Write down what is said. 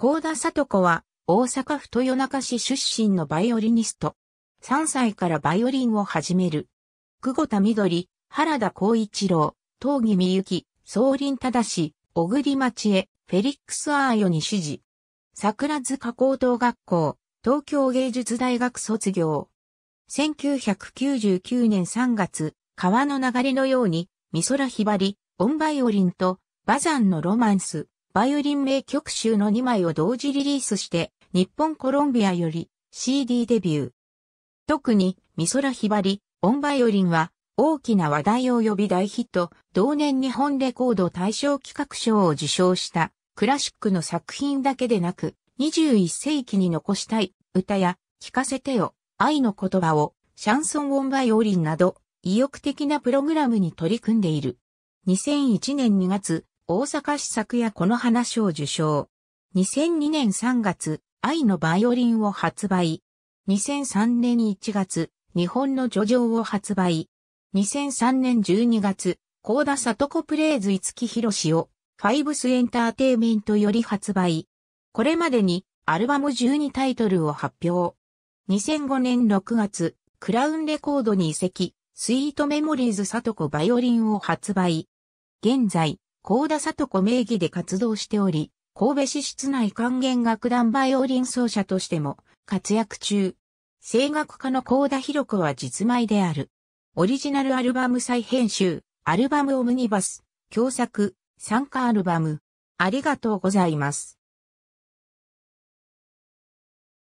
高田里子は大阪府豊中市出身のバイオリニスト。3歳からバイオリンを始める。久保田緑、原田光一郎、東木美幸、総林正、小栗町へ、フェリックス・アーヨに指示。桜塚高等学校、東京芸術大学卒業。1999年3月、川の流れのように、美空ひばり、オンバイオリンと、バザンのロマンス、バイオリン名曲集の2枚を同時リリースして、日本コロンビアより CD デビュー。特に、美空ひばり、オンバイオリンは、大きな話題を呼び大ヒット、同年日本レコード大賞企画賞を受賞した、クラシックの作品だけでなく、21世紀に残したい、歌や、聞かせてよ、愛の言葉を、シャンソンオンバイオリンなど、意欲的なプログラムに取り組んでいる。2001年2月、大阪市作やこの花賞受賞。2002年3月、愛のバイオリンを発売。2003年1月、日本の叙情を発売。2003年12月、高田里子プレイズ五木博士を、ファイブスエンターテイメントより発売。これまでに、アルバム12タイトルを発表。2005年6月、クラウンレコードに移籍、スイートメモリーズ里子バイオリンを発売。現在、高田里子名義で活動しており、神戸市室内管弦楽団バイオリン奏者としても活躍中。声楽家の高田博子は実米である。オリジナルアルバム再編集、アルバムオムニバス、共作、参加アルバム。ありがとうございます。